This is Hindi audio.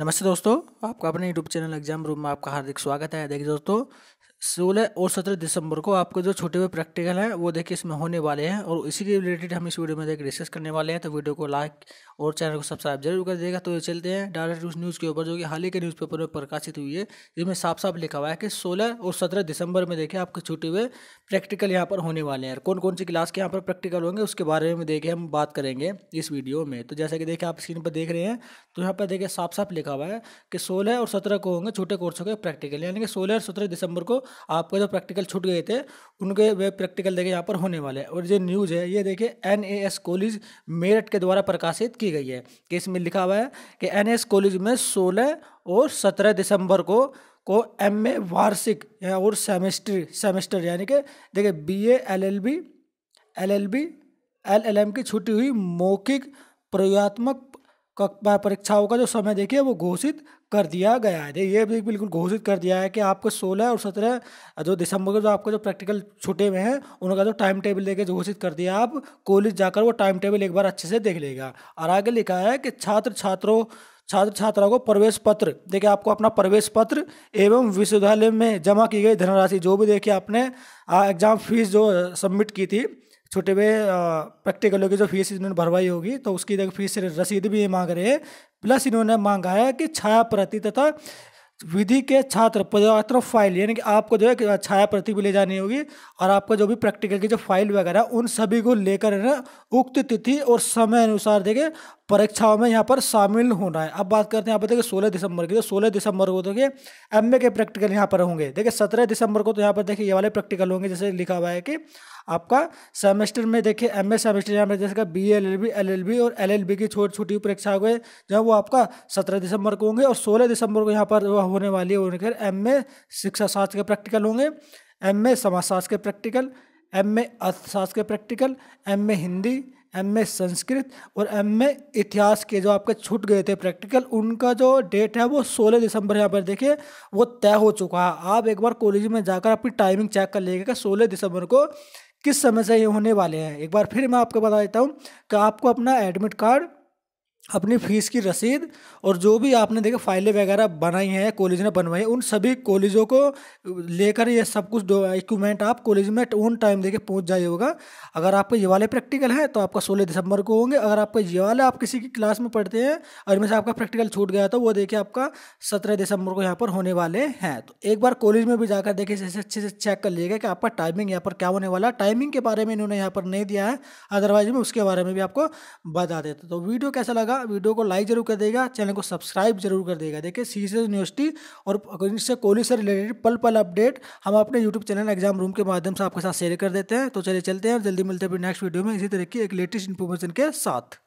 नमस्ते दोस्तों आपका अपने यूट्यूब चैनल एग्जाम रूम में आपका हार्दिक स्वागत है देखिए दोस्तों सोलह और सत्रह दिसंबर को आपको जो छोटे हुए प्रैक्टिकल हैं वो देखिए इसमें होने वाले हैं और इसी के रिलेटेड हम इस वीडियो में देखिए डिस्कस करने वाले हैं तो वीडियो को लाइक और चैनल को सब्सक्राइब जरूर कर देगा तो चलते हैं डायरेक्ट उस न्यूज़ के ऊपर जो कि हाल ही के न्यूज़पेपर में प्रकाशित हुई है जिसमें साफ साफ लिखा हुआ है कि सोलह और सत्रह दिसंबर में देखिए आपके छूटे हुए प्रैक्टिकल यहाँ पर होने वाले हैं कौन कौन सी क्लास के यहाँ पर प्रैक्टिकल होंगे उसके बारे में देखिए हम बात करेंगे इस वीडियो में तो जैसा कि देखिए आप स्क्रीन पर देख रहे हैं तो यहाँ पर देखिए साफ साफ लिखा हुआ है कि सोलह और सत्रह को होंगे छोटे कोर्सों के प्रैक्टिकल यानी कि सोलह और सत्रह दिसंबर को आपके जो प्रैक्टिकल छूट गए थे उनके वे प्रैक्टिकल देखिए यहाँ पर होने वाले हैं और जो न्यूज़ है ये देखिए N A S college Meerut के द्वारा प्रकाशित की गई है कि इसमें लिखा हुआ है कि एन एस कॉलेज में सोलह और सत्रह दिसंबर को को एम ए वार्षिक और सेमेस्टर सेमेस्टर यानी कि देखिए B A L L B L L B L L M की छुट्टी हुई मौखिक प्रयोगात्मक परीक्षाओं का जो समय देखिए वो घोषित कर दिया गया है ये भी बिल्कुल घोषित कर दिया है कि आपको 16 और 17 जो दिसंबर को जो आपको जो प्रैक्टिकल छुटे हुए हैं उनका जो टाइम टेबल लेके घोषित कर दिया आप कॉलेज जाकर वो टाइम टेबल एक बार अच्छे से देख लेगा और आगे लिखा है कि छात्र छात्रों छात्र छात्राओं को प्रवेश पत्र देखिए आपको अपना प्रवेश पत्र एवं विश्वविद्यालय में जमा की गई धनराशि जो भी देखिए आपने एग्जाम फीस जो सबमिट की थी छोटे हुए प्रैक्टिकलों की जो फीस इन्होंने भरवाई होगी तो उसकी फीस रसीद भी मांग रहे हैं प्लस इन्होंने मांगा है कि छाया प्रति तथा विधि के छात्र पदार्थ फाइल यानी कि आपको जो है छाया प्रति भी ले जानी होगी और आपका जो भी प्रैक्टिकल की जो फाइल वगैरह उन सभी को लेकर है ना उक्त तिथि और समय अनुसार देखे परीक्षाओं में यहाँ पर शामिल होना है अब बात करते हैं यहाँ पर देखिए सोलह दिसंबर की तो सोलह दिसंबर को देखिए एम के प्रैक्टिकल यहाँ पर होंगे देखिए सत्रह दिसंबर को तो यहाँ पर देखिए ये वाले प्रैक्टिकल होंगे जैसे लिखा हुआ है कि आपका सेमेस्टर में देखिए एम ए सेमेस्टर यहाँ पर जैसे B L L B L L B और एल एल बी की छोटी छोटी परीक्षा हुए जहाँ वो आपका सत्रह दिसंबर को होंगे और सोलह दिसंबर को यहाँ पर होने वाली है उनके एम ए शिक्षा शास्त्र के प्रैक्टिकल होंगे एम ए समाजशास्त्र के प्रैक्टिकल एम ए अर्थशास्त्र के practical M A Hindi M A Sanskrit और एम ए इतिहास के जो आपके छूट गए थे प्रैक्टिकल उनका जो डेट है वो सोलह दिसंबर यहाँ पर देखिए वो तय हो चुका है आप एक बार कॉलेज में जाकर अपनी टाइमिंग चेक कर कि सोलह दिसंबर को किस समय से ये होने वाले हैं एक बार फिर मैं आपको बता देता हूँ कि आपको अपना एडमिट कार्ड अपनी फ़ीस की रसीद और जो भी आपने देखे फाइलें वगैरह बनाई हैं कॉलेज ने बनवाई उन सभी कॉलेजों को लेकर ये सब कुछ इक्विपमेंट आप कॉलेज में ऑन टाइम देके पहुंच जाइए होगा अगर आपके ये वाले प्रैक्टिकल हैं तो आपका सोलह दिसंबर को होंगे अगर आपका ये वाले आप किसी की क्लास में पढ़ते हैं और इनमें से आपका प्रैक्टिकल छूट गया तो वो देखिए आपका सत्रह दिसंबर को यहाँ पर होने वाले हैं तो एक बार कॉलेज में भी जाकर देखिए इसे अच्छे से चेक कर लीजिएगा कि आपका टाइमिंग यहाँ पर क्या होने वाला टाइमिंग के बारे में इन्होंने यहाँ पर नहीं दिया है अदरवाइज में उसके बारे में भी आपको बता देते तो वीडियो कैसा लगा लगा वीडियो को लाइक जरूर कर देगा चैनल को सब्सक्राइब जरूर कर देगा देखिए सी यूनिवर्सिटी और इससे कोहली से रिलेटेड पल पल अपडेट हम अपने यूट्यूब चैनल एग्जाम रूम के माध्यम से आपके साथ शेयर कर देते हैं तो चलिए चलते हैं जल्दी मिलते हैं नेक्स्ट वीडियो में इसी तरह की एक लेटेस्ट इन्फॉर्मेशन के साथ